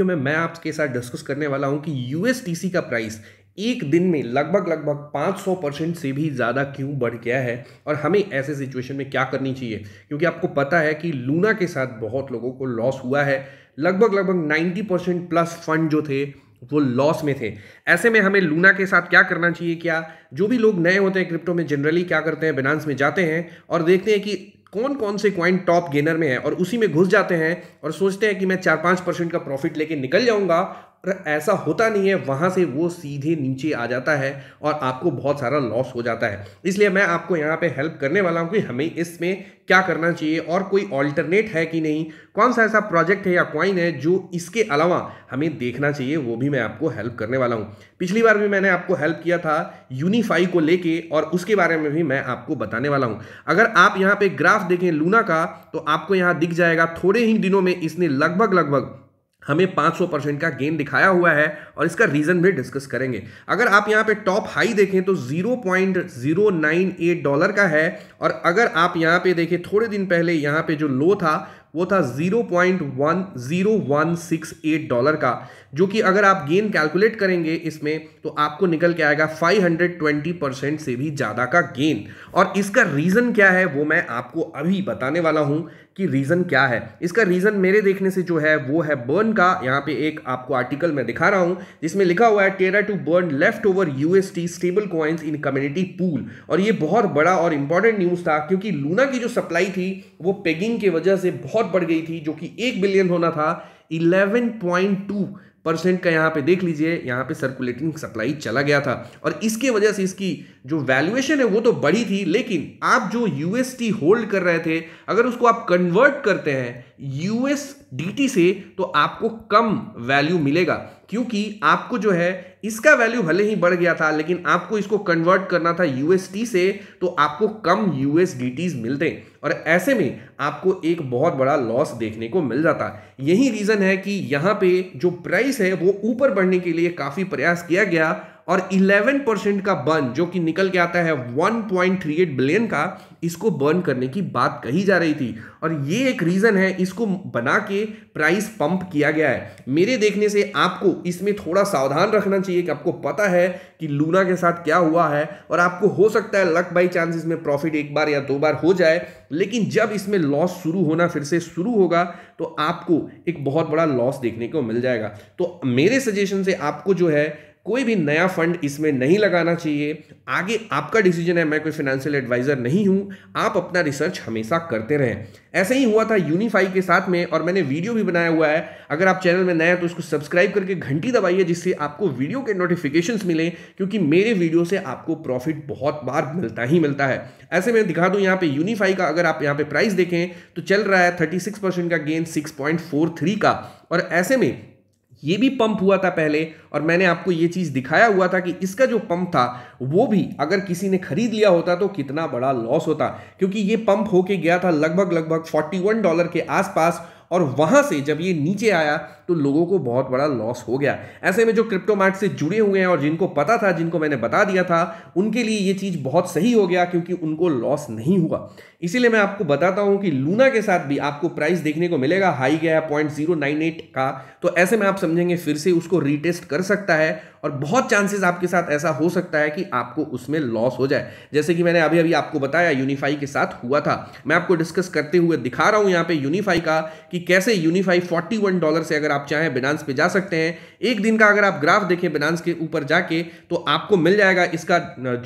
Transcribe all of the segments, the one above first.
video मैं मैं आपके साथ डिस्कस करने वाला हूं कि यूएसटीसी का प्राइस एक दिन में लगभग लगभग 500 परसेंट से भी ज़्यादा क्यों बढ़ गया है और हमें ऐसे सिचुएशन में क्या करनी चाहिए क्योंकि आपको पता है कि लूना के साथ बहुत लोगों को लॉस हुआ है लगभग लगभग 90 परसेंट प्लस फंड जो थे वो लॉस में थे ऐसे में हमें लूना के साथ क्या करना चाहिए क्या जो भी लोग नए होते हैं क्रिप्टो में जनरली क्या करते हैं बिनांस में जाते हैं और देखते हैं कि कौन कौन से क्वाइन टॉप गेनर में है और उसी में घुस जाते हैं और सोचते हैं कि मैं चार पाँच परसेंट का प्रॉफिट लेके निकल जाऊंगा और ऐसा होता नहीं है वहाँ से वो सीधे नीचे आ जाता है और आपको बहुत सारा लॉस हो जाता है इसलिए मैं आपको यहाँ पे हेल्प करने वाला हूँ कि हमें इसमें क्या करना चाहिए और कोई ऑल्टरनेट है कि नहीं कौन सा ऐसा प्रोजेक्ट है या क्वाइन है जो इसके अलावा हमें देखना चाहिए वो भी मैं आपको हेल्प करने वाला हूँ पिछली बार भी मैंने आपको हेल्प किया था यूनिफाई को लेके और उसके बारे में भी मैं आपको बताने वाला हूँ अगर आप यहाँ पे ग्राफ देखें लूना का तो आपको यहाँ दिख जाएगा थोड़े ही दिनों में इसने लगभग लगभग हमें 500 परसेंट का गेन दिखाया हुआ है और इसका रीज़न भी डिस्कस करेंगे अगर आप यहाँ पे टॉप हाई देखें तो 0.098 डॉलर का है और अगर आप यहाँ पे देखें थोड़े दिन पहले यहाँ पे जो लो था वो था 0.10168 डॉलर का जो कि अगर आप गेन कैलकुलेट करेंगे इसमें तो आपको निकल के आएगा 520 परसेंट से भी ज़्यादा का गेन और इसका रीज़न क्या है वो मैं आपको अभी बताने वाला हूँ कि रीज़न क्या है इसका रीज़न मेरे देखने से जो है वो है बर्न का यहाँ पे एक आपको आर्टिकल मैं दिखा रहा हूँ जिसमें लिखा हुआ है Terra to burn left over UST stable coins in community pool और ये बहुत बड़ा और इंपॉर्टेंट न्यूज़ था क्योंकि लूना की जो सप्लाई थी वो पेगिंग की वजह से बहुत बढ़ गई थी जो कि एक बिलियन होना था 11.2 परसेंट का यहाँ पे देख लीजिए यहाँ पे सर्कुलेटिंग सप्लाई चला गया था और इसके वजह से इसकी जो वैल्यूएशन है वो तो बढ़ी थी लेकिन आप जो यूएसटी होल्ड कर रहे थे अगर उसको आप कन्वर्ट करते हैं यूएस डी से तो आपको कम वैल्यू मिलेगा क्योंकि आपको जो है इसका वैल्यू भले ही बढ़ गया था लेकिन आपको इसको कन्वर्ट करना था यूएस से तो आपको कम यूएस डी मिलते और ऐसे में आपको एक बहुत बड़ा लॉस देखने को मिल जाता यही रीज़न है कि यहाँ पे जो प्राइस है वो ऊपर बढ़ने के लिए काफ़ी प्रयास किया गया और 11 परसेंट का बर्न जो कि निकल के आता है 1.38 बिलियन का इसको बर्न करने की बात कही जा रही थी और ये एक रीज़न है इसको बना के प्राइस पंप किया गया है मेरे देखने से आपको इसमें थोड़ा सावधान रखना चाहिए कि आपको पता है कि लूना के साथ क्या हुआ है और आपको हो सकता है लक बाई चांस इसमें प्रॉफिट एक बार या दो बार हो जाए लेकिन जब इसमें लॉस शुरू होना फिर से शुरू होगा तो आपको एक बहुत बड़ा लॉस देखने को मिल जाएगा तो मेरे सजेशन से आपको जो है कोई भी नया फंड इसमें नहीं लगाना चाहिए आगे आपका डिसीजन है मैं कोई फाइनेंशियल एडवाइज़र नहीं हूँ आप अपना रिसर्च हमेशा करते रहें ऐसे ही हुआ था यूनिफाई के साथ में और मैंने वीडियो भी बनाया हुआ है अगर आप चैनल में नए हैं तो उसको सब्सक्राइब करके घंटी दबाइए जिससे आपको वीडियो के नोटिफिकेशन मिलें क्योंकि मेरे वीडियो से आपको प्रॉफिट बहुत बार मिलता ही मिलता है ऐसे में दिखा दूँ यहाँ पर यूनिफाई का अगर आप यहाँ पर प्राइस देखें तो चल रहा है थर्टी का गेन सिक्स का और ऐसे में ये भी पंप हुआ था पहले और मैंने आपको ये चीज़ दिखाया हुआ था कि इसका जो पंप था वो भी अगर किसी ने खरीद लिया होता तो कितना बड़ा लॉस होता क्योंकि ये पंप होके गया था लगभग लगभग 41 डॉलर के आसपास और वहां से जब ये नीचे आया तो लोगों को बहुत बड़ा लॉस हो गया ऐसे में जो क्रिप्टो मार्ट से जुड़े हुए हैं और जिनको पता था जिनको मैंने बता दिया था उनके लिए ये चीज़ बहुत सही हो गया क्योंकि उनको लॉस नहीं हुआ इसीलिए मैं आपको बताता हूँ कि लूना के साथ भी आपको प्राइस देखने को मिलेगा हाई गया पॉइंट जीरो नाइन एट का तो ऐसे में आप समझेंगे फिर से उसको रीटेस्ट कर सकता है और बहुत चांसेस आपके साथ ऐसा हो सकता है कि आपको उसमें लॉस हो जाए जैसे कि मैंने अभी अभी आपको बताया यूनिफाई के साथ हुआ था मैं आपको डिस्कस करते हुए दिखा रहा हूँ यहाँ पे यूनिफाई का कि कैसे यूनिफाई फोर्टी डॉलर से अगर आप चाहें बिनांस पे जा सकते हैं एक दिन का अगर आप ग्राफ देखें बिनांस के ऊपर जाके तो आपको मिल जाएगा इसका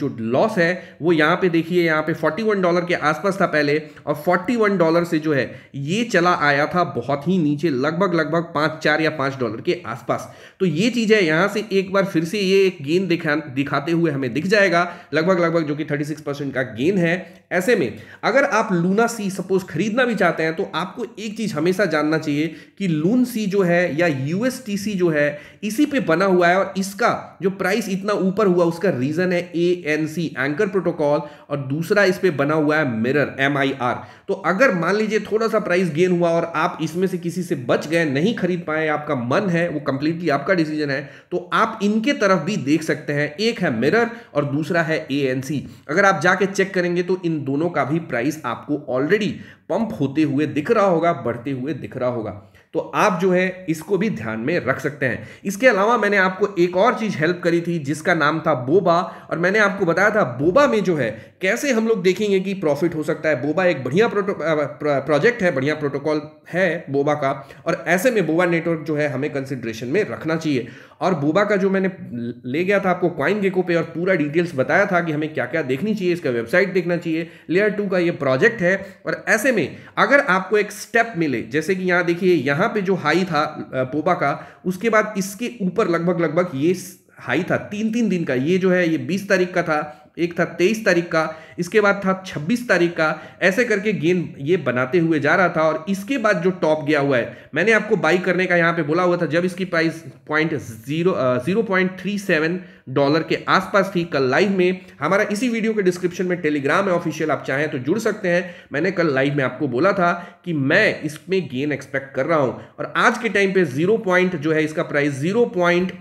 जो लॉस है वो यहाँ पे देखिए यहाँ पे 41 डॉलर के आसपास था पहले और 41 डॉलर से जो है ये चला आया था बहुत ही नीचे लगभग लगभग पाँच चार या पाँच डॉलर के आसपास तो ये चीज़ है यहाँ से एक बार फिर से ये एक गेंद दिखा दिखाते हुए हमें दिख जाएगा लगभग लगभग जो कि थर्टी का गेंद है ऐसे में अगर आप लूना सी सपोज खरीदना भी चाहते हैं तो आपको एक चीज़ हमेशा जानना चाहिए कि लून सी जो है है या यूएसटीसी जो है इसी पे बना हुआ है और इसका जो प्राइस इतना ऊपर हुआ उसका रीजन है A N C anchor protocol और दूसरा इस पे बना हुआ है मिरर एम आई आर तो अगर मान लीजिए थोड़ा सा प्राइस गेन हुआ और आप इसमें से किसी से बच गए नहीं खरीद पाए आपका मन है वो कंप्लीटली आपका डिसीजन है तो आप इनके तरफ भी देख सकते हैं एक है मिरर और दूसरा है ए एन सी अगर आप जाके चेक करेंगे तो इन दोनों का भी प्राइस आपको ऑलरेडी पंप होते हुए दिख रहा होगा बढ़ते हुए दिख रहा होगा तो आप जो है इसको भी ध्यान में रख सकते हैं इसके अलावा मैंने आपको एक और चीज़ हेल्प करी थी जिसका नाम था बोबा और मैंने आपको बताया था बोबा में जो है कैसे हम लोग देखेंगे कि प्रॉफिट हो सकता है बोबा एक बढ़िया प्रोजेक्ट है बढ़िया प्रोटोकॉल है बोबा का और ऐसे में बोबा नेटवर्क जो है हमें कंसिड्रेशन में रखना चाहिए और बूबा का जो मैंने ले गया था आपको क्वाइन गेको पे और पूरा डिटेल्स बताया था कि हमें क्या क्या देखनी चाहिए इसका वेबसाइट देखना चाहिए लेयर टू का ये प्रोजेक्ट है और ऐसे में अगर आपको एक स्टेप मिले जैसे कि यहाँ देखिए यहाँ पे जो हाई था बोबा का उसके बाद इसके ऊपर लगभग लगभग ये हाई था तीन तीन दिन का ये जो है ये बीस तारीख का था एक था तेईस तारीख का इसके बाद था छब्बीस तारीख का ऐसे करके गेंद ये बनाते हुए जा रहा था और इसके बाद जो टॉप गया हुआ है मैंने आपको बाई करने का यहाँ पे बोला हुआ था जब इसकी price point zero zero point three seven dollar के आसपास थी कल लाइव में हमारा इसी वीडियो के डिस्क्रिप्शन में टेलीग्राम है ऑफिशियल आप चाहें तो जुड़ सकते हैं मैंने कल लाइव में आपको बोला था कि मैं इसमें गेन एक्सपेक्ट कर रहा हूँ और आज के टाइम पर जीरो पॉइंट जो है इसका price zero point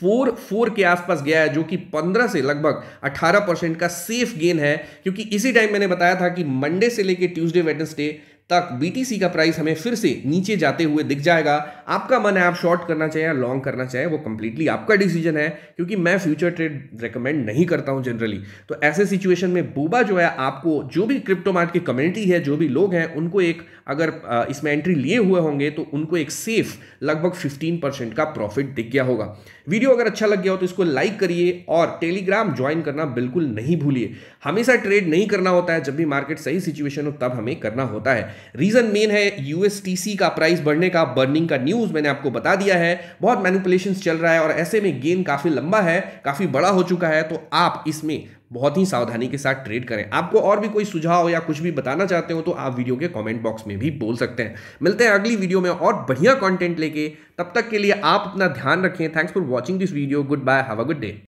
four four के आसपास गया है जो कि पंद्रह से लगभग अठारह परसेंट का सेफ गेन है क्योंकि इसी टाइम मैंने बताया था कि मंडे से लेकर ट्यूसडे वेडनेसडे तक बीटीसी का प्राइस हमें फिर से नीचे जाते हुए दिख जाएगा आपका मन है आप शॉर्ट करना चाहें या लॉन्ग करना चाहें वो कंप्लीटली आपका डिसीजन है क्योंकि मैं फ्यूचर ट्रेड रेकमेंड नहीं करता हूं जनरली तो ऐसे सिचुएशन में बूबा जो है आपको जो भी क्रिप्टो मार्ट की कम्युनिटी है जो भी लोग हैं उनको एक अगर इसमें एंट्री लिए हुए होंगे तो उनको एक सेफ लगभग फिफ्टीन परसेंट का प्रॉफिट दिख गया होगा वीडियो अगर अच्छा लग गया हो तो इसको लाइक करिए और टेलीग्राम ज्वाइन करना बिल्कुल नहीं भूलिए हमेशा ट्रेड नहीं करना होता है जब भी मार्केट सही सिचुएशन हो तब हमें करना होता है रीज़न मेन है यूएसटीसी का प्राइस बढ़ने का बर्निंग का न्यूज़ मैंने आपको बता दिया है बहुत मैनिपुलेशन चल रहा है और ऐसे में गेन काफ़ी लंबा है काफ़ी बड़ा हो चुका है तो आप इसमें बहुत ही सावधानी के साथ ट्रेड करें आपको और भी कोई सुझाव या कुछ भी बताना चाहते हो तो आप वीडियो के कमेंट बॉक्स में भी बोल सकते हैं मिलते हैं अगली वीडियो में और बढ़िया कंटेंट लेके तब तक के लिए आप अपना ध्यान रखें thanks for watching this video goodbye have a good day